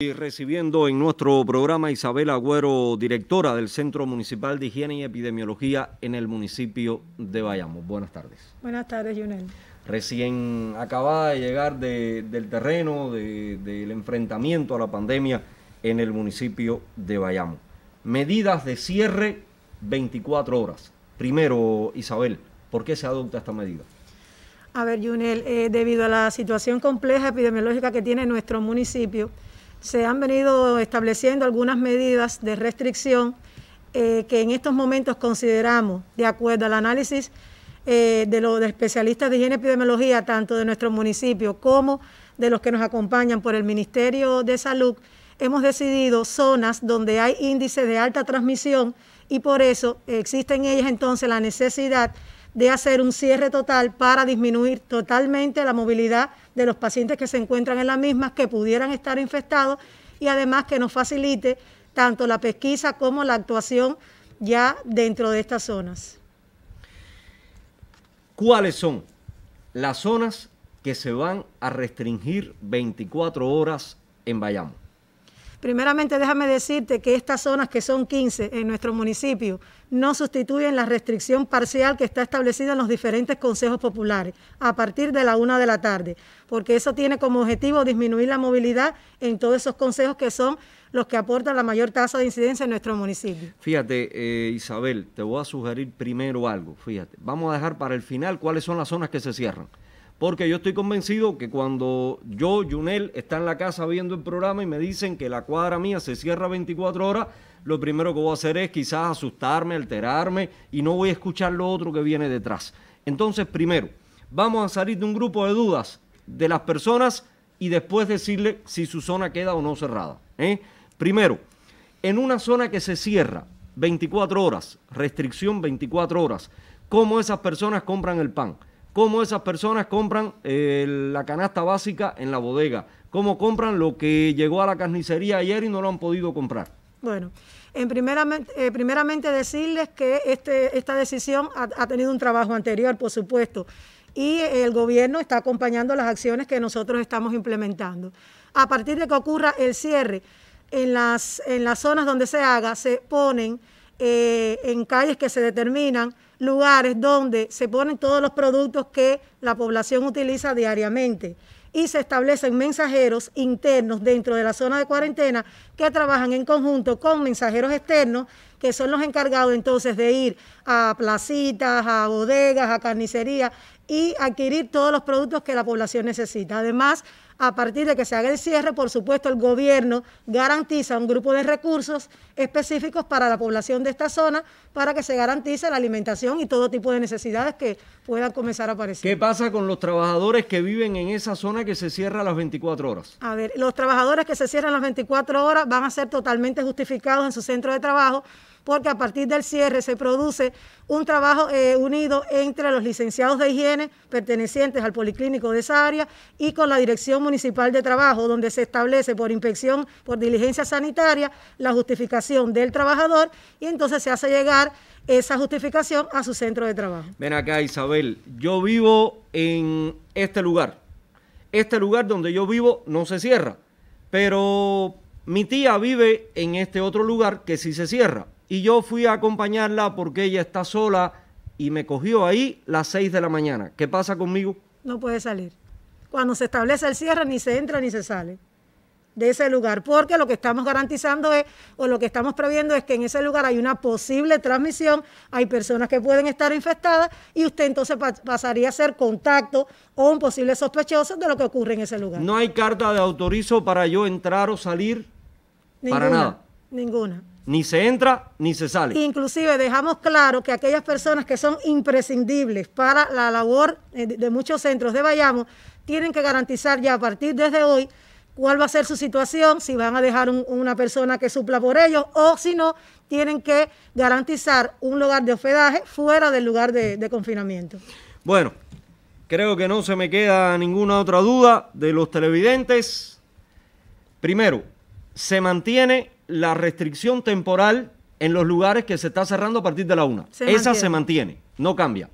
Y recibiendo en nuestro programa Isabel Agüero, directora del Centro Municipal de Higiene y Epidemiología en el municipio de Bayamo. Buenas tardes. Buenas tardes, Junel. Recién acabada de llegar del terreno del enfrentamiento a la pandemia en el municipio de Bayamo. Medidas de cierre 24 horas. Primero, Isabel, ¿por qué se adopta esta medida? A ver, Junel, eh, debido a la situación compleja epidemiológica que tiene nuestro municipio, se han venido estableciendo algunas medidas de restricción eh, que en estos momentos consideramos, de acuerdo al análisis eh, de los especialistas de higiene y epidemiología, tanto de nuestro municipio como de los que nos acompañan por el Ministerio de Salud, hemos decidido zonas donde hay índices de alta transmisión y por eso existe en ellas entonces la necesidad de hacer un cierre total para disminuir totalmente la movilidad de los pacientes que se encuentran en las mismas, que pudieran estar infectados y además que nos facilite tanto la pesquisa como la actuación ya dentro de estas zonas. ¿Cuáles son las zonas que se van a restringir 24 horas en Bayamo? Primeramente, déjame decirte que estas zonas, que son 15 en nuestro municipio, no sustituyen la restricción parcial que está establecida en los diferentes consejos populares a partir de la una de la tarde, porque eso tiene como objetivo disminuir la movilidad en todos esos consejos que son los que aportan la mayor tasa de incidencia en nuestro municipio. Fíjate, eh, Isabel, te voy a sugerir primero algo, fíjate. Vamos a dejar para el final cuáles son las zonas que se cierran porque yo estoy convencido que cuando yo, Junel, está en la casa viendo el programa y me dicen que la cuadra mía se cierra 24 horas, lo primero que voy a hacer es quizás asustarme, alterarme y no voy a escuchar lo otro que viene detrás. Entonces, primero, vamos a salir de un grupo de dudas de las personas y después decirle si su zona queda o no cerrada. ¿eh? Primero, en una zona que se cierra 24 horas, restricción 24 horas, ¿cómo esas personas compran el pan? cómo esas personas compran eh, la canasta básica en la bodega, cómo compran lo que llegó a la carnicería ayer y no lo han podido comprar. Bueno, en primeramente, eh, decirles que este, esta decisión ha, tenido un trabajo anterior, por supuesto, y el gobierno está acompañando las acciones que nosotros estamos implementando. A partir de que ocurra el cierre, en las, en las zonas donde se haga, se ponen eh, en calles que se determinan lugares donde se ponen todos los productos que la población utiliza diariamente y se establecen mensajeros internos dentro de la zona de cuarentena que trabajan en conjunto con mensajeros externos, que son los encargados entonces de ir a placitas, a bodegas, a carnicerías, y adquirir todos los productos que la población necesita. Además, a partir de que se haga el cierre, por supuesto, el gobierno garantiza un grupo de recursos específicos para la población de esta zona para que se garantice la alimentación y todo tipo de necesidades que puedan comenzar a aparecer. ¿Qué pasa con los trabajadores que viven en esa zona que se cierra a las 24 horas? A ver, los trabajadores que se cierran las 24 horas van a ser totalmente justificados en su centro de trabajo porque a partir del cierre se produce un trabajo eh, unido entre los licenciados de higiene pertenecientes al policlínico de esa área y con la Dirección Municipal de Trabajo, donde se establece por inspección, por diligencia sanitaria, la justificación del trabajador y entonces se hace llegar esa justificación a su centro de trabajo. Ven acá, Isabel, yo vivo en este lugar. Este lugar donde yo vivo no se cierra, pero mi tía vive en este otro lugar que sí se cierra y yo fui a acompañarla porque ella está sola y me cogió ahí las 6 de la mañana. ¿Qué pasa conmigo? No puede salir. Cuando se establece el cierre, ni se entra ni se sale de ese lugar, porque lo que estamos garantizando es, o lo que estamos previendo es que en ese lugar hay una posible transmisión, hay personas que pueden estar infectadas y usted entonces pasaría a ser contacto o un posible sospechoso de lo que ocurre en ese lugar. No hay carta de autorizo para yo entrar o salir ninguna, Ninguna. Ni se entra ni se sale. Inclusive dejamos claro que aquellas personas que son imprescindibles para la labor eh, de muchos centros de Bayamo tienen que garantizar ya a partir desde hoy cuál va a ser su situación, si van a dejar una persona que supla por ellos o si no, tienen que garantizar un lugar de hospedaje fuera del lugar de confinamiento. Bueno, creo que no se me queda ninguna otra duda de los televidentes. Primero, se mantiene la restricción temporal en los lugares que se está cerrando a partir de la una. Esa se mantiene, no cambia.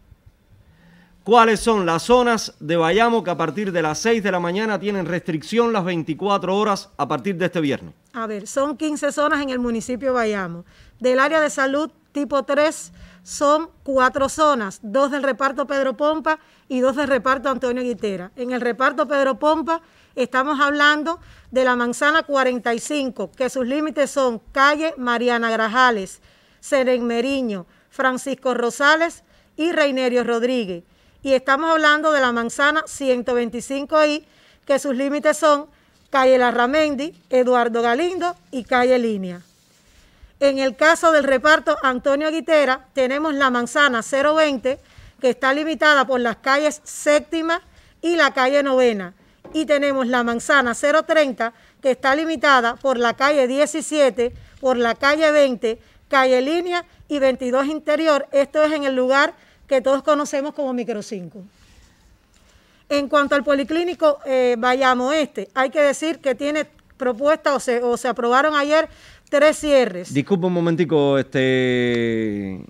¿Cuáles son las zonas de Bayamo que a partir de las 6 de la mañana tienen restricción las 24 horas a partir de este viernes? A ver, son 15 zonas en el municipio de Bayamo. Del área de salud tipo 3 son cuatro zonas, dos del reparto Pedro Pompa y dos del reparto Antonio Guitera. En el reparto Pedro Pompa Estamos hablando de la manzana 45, que sus límites son calle Mariana Grajales, Seren Meriño, Francisco Rosales y Reinerio Rodríguez. Y estamos hablando de la manzana 125I, que sus límites son calle Larramendi, Eduardo Galindo y calle Línea. En el caso del reparto Antonio Aguitera, tenemos la manzana 020, que está limitada por las calles séptima y la calle novena y tenemos la manzana 030 que está limitada por la calle 17, por la calle 20, calle Línea y 22 Interior. Esto es en el lugar que todos conocemos como Micro 5. En cuanto al policlínico eh, vayamos Este, hay que decir que tiene propuesta o se, aprobaron ayer tres cierres. Disculpe un momentico, este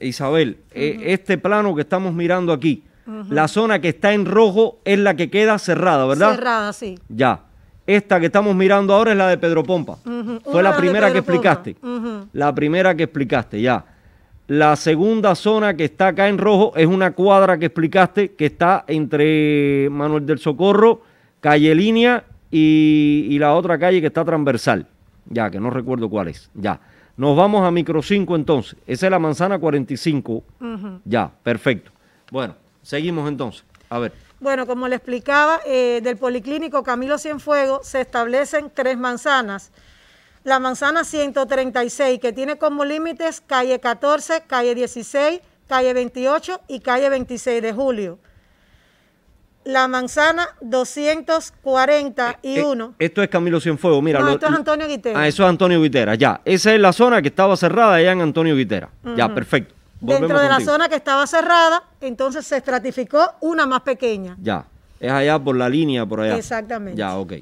Isabel, eh, este plano que estamos mirando aquí, la zona que está en rojo es la que queda cerrada, ¿verdad? Cerrada, sí. Ya. Esta que estamos mirando ahora es la de Pedro Pompa. Fue la primera que explicaste. La primera que explicaste, ya. La segunda zona que está acá en rojo es una cuadra que explicaste que está entre Manuel del Socorro, calle Línea y, la otra calle que está transversal. Ya, que no recuerdo cuál es. Ya. Nos vamos a micro 5 entonces. Esa es la manzana 45. Ya, perfecto. Bueno. Seguimos entonces. A ver. Bueno, como le explicaba, eh, del Policlínico Camilo Cienfuego, se establecen tres manzanas. La manzana 136, que tiene como límites calle 14, calle 16, calle 28 y calle 26 de julio. La manzana 241. Eh, eh, esto es Camilo Cienfuego, mira. No, esto es Antonio Guitera. Ah, eso es Antonio Guitera, ya. Esa es la zona que estaba cerrada allá en Antonio Guitera. Ya, perfecto dentro de la zona que estaba cerrada, entonces se estratificó una más pequeña. Ya, es allá por la línea, por allá. Exactamente. Ya, ok.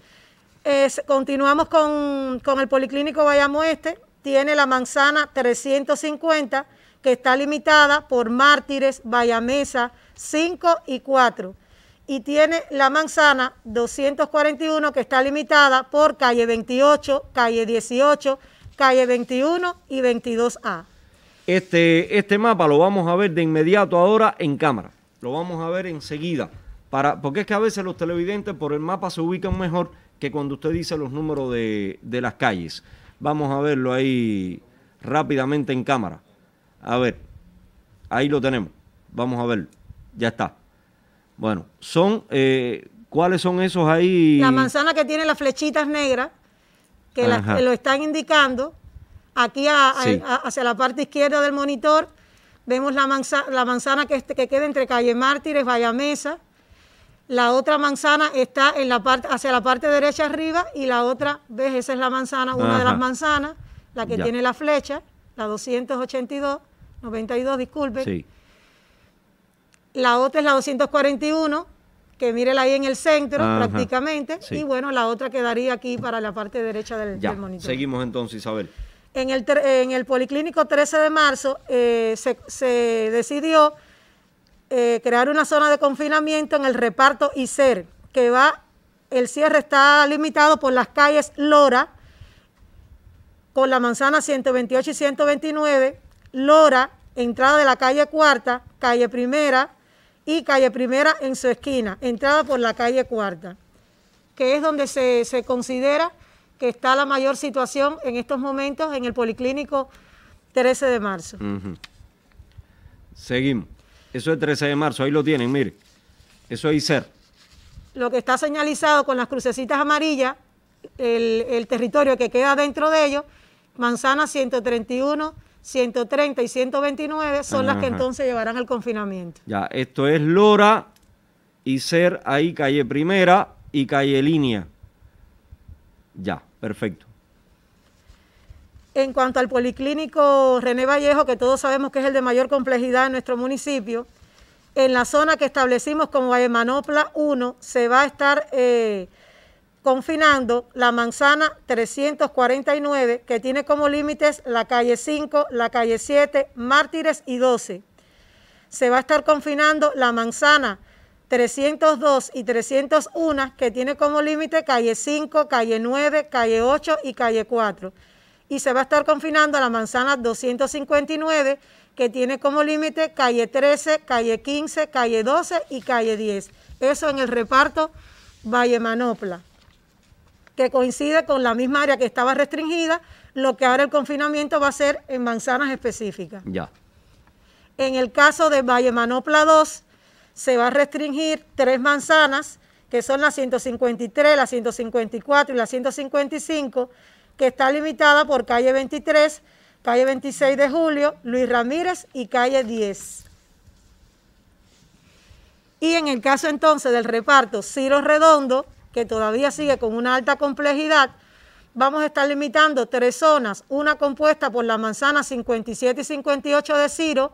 continuamos con, el Policlínico Bayamo Este, tiene la manzana 350, que está limitada por Mártires, Bayamesa 5 y 4. Y tiene la manzana 241, que está limitada por calle 28, calle 18, calle 21 y 22A. Este, este mapa lo vamos a ver de inmediato ahora en cámara. Lo vamos a ver enseguida. Para, porque es que a veces los televidentes por el mapa se ubican mejor que cuando usted dice los números de, las calles. Vamos a verlo ahí rápidamente en cámara. A ver, ahí lo tenemos. Vamos a ver, Ya está. Bueno, son eh, ¿cuáles son esos ahí? La manzana que tiene las flechitas negras, que lo están indicando, Aquí hacia la parte izquierda del monitor vemos la, manzana, este, que, queda entre calle Mártires, Vallamesa. La otra manzana está en la parte, hacia la parte derecha arriba y la otra, ves, esa es la manzana, una de las manzanas, la que tiene la flecha, la 282, 92, disculpe. Sí. La otra es la 241, que mírela ahí en el centro prácticamente. Y bueno, la otra quedaría aquí para la parte derecha del, del monitor. Seguimos entonces, Isabel. En el, Policlínico 13 de marzo eh, se, decidió eh, crear una zona de confinamiento en el reparto ICER, que va, el cierre está limitado por las calles Lora, con la manzana 128 y 129, Lora, entrada de la calle Cuarta, calle Primera y calle Primera en su esquina, entrada por la calle Cuarta, que es donde se considera que está la mayor situación en estos momentos en el Policlínico 13 de marzo. Seguimos. Eso es 13 de marzo, ahí lo tienen, mire. Eso es ICER. Lo que está señalizado con las crucecitas amarillas, el, territorio que queda dentro de ellos, manzana 131, 130 y 129 son las que entonces llevarán al confinamiento. Ya, esto es Lora, y Ser ahí calle primera y calle línea. Ya. Perfecto. En cuanto al policlínico René Vallejo, que todos sabemos que es el de mayor complejidad en nuestro municipio, en la zona que establecimos como Valle Manopla 1 eh, se va a estar confinando la manzana 349, que tiene como límites la calle 5, la calle 7, Mártires y 12. Se va a estar confinando la manzana 302 y 301, que tiene como límite calle 5, calle 9, calle 8 y calle 4. Y se va a estar confinando a la manzana 259, que tiene como límite calle 13, calle 15, calle 12 y calle 10. Eso en el reparto Valle Manopla, que coincide con la misma área que estaba restringida, lo que ahora el confinamiento va a ser en manzanas específicas. Ya. En el caso de Valle Manopla 2, se va a restringir tres manzanas, que son la 153, la 154 y la 155, que está limitada por calle 23, calle 26 de Julio, Luis Ramírez y calle 10. Y en el caso entonces del reparto Ciro Redondo, que todavía sigue con una alta complejidad, vamos a estar limitando tres zonas, una compuesta por la manzana 57 y 58 de Ciro,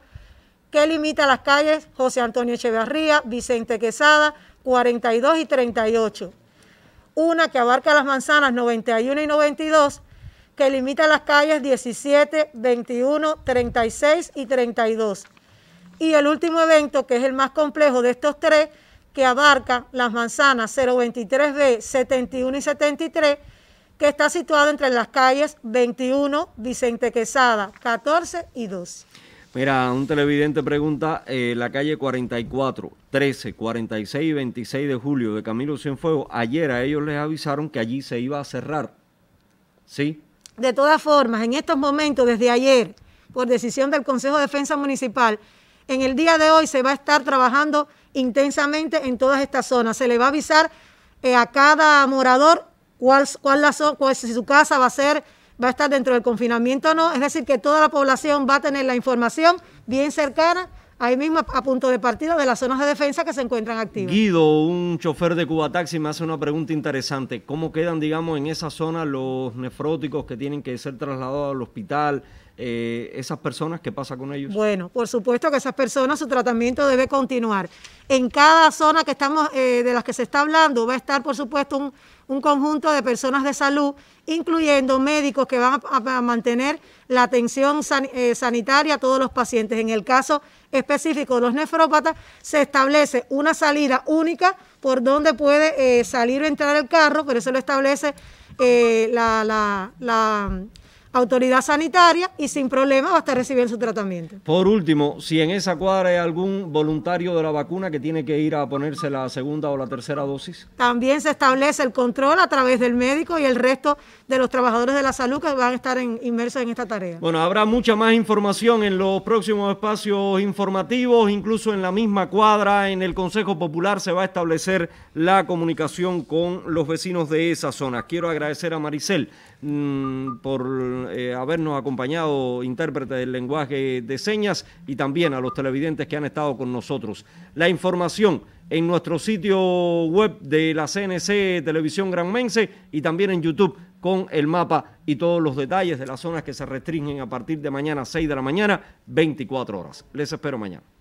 que limita las calles José Antonio Echeverría, Vicente Quesada, 42 y 38. Una que abarca las manzanas 91 y 92, que limita las calles 17, 21, 36 y 32. Y el último evento, que es el más complejo de estos tres, que abarca las manzanas 023B, 71 y 73, que está situado entre las calles 21, Vicente Quesada, 14 y 12. Mira, un televidente pregunta, eh, la calle 44, 13, 46 y 26 de julio de Camilo Cienfuegos, ayer a ellos les avisaron que allí se iba a cerrar. ¿Sí? De todas formas, en estos momentos, desde ayer, por decisión del Consejo de Defensa Municipal, en el día de hoy se va a estar trabajando intensamente en todas estas zonas. Se le va a avisar eh, a cada morador cuál, cuál la, si su casa va a ser va a estar dentro del confinamiento o no, es decir, que toda la población va a tener la información bien cercana ahí mismo a punto de partida de las zonas de defensa que se encuentran activas. Guido, un chofer de Cuba Taxi, me hace una pregunta interesante. ¿Cómo quedan, digamos, en esa zona los nefróticos que tienen que ser trasladados al hospital? Eh, esas personas, ¿qué pasa con ellos? Bueno, por supuesto que esas personas, su tratamiento debe continuar. En cada zona que estamos, eh, de las que se está hablando, va a estar, por supuesto, un un conjunto de personas de salud, incluyendo médicos que van a, mantener la atención eh, sanitaria a todos los pacientes. En el caso específico de los nefrópatas, se establece una salida única por donde puede eh, salir o entrar el carro, pero eso lo establece eh, la, la autoridad sanitaria y sin problema va a estar recibiendo su tratamiento. Por último, si en esa cuadra hay algún voluntario de la vacuna que tiene que ir a ponerse la segunda o la tercera dosis. También se establece el control a través del médico y el resto de los trabajadores de la salud que van a estar en, inmersos en esta tarea. Bueno, habrá mucha más información en los próximos espacios informativos, incluso en la misma cuadra, en el Consejo Popular se va a establecer la comunicación con los vecinos de esa zona. Quiero agradecer a Maricel mm, por eh, habernos acompañado, intérpretes del lenguaje de señas, y también a los televidentes que han estado con nosotros. La información en nuestro sitio web de la CNC Televisión Gran Granmense y también en YouTube con el mapa y todos los detalles de las zonas que se restringen a partir de mañana, 6 de la mañana, 24 horas. Les espero mañana.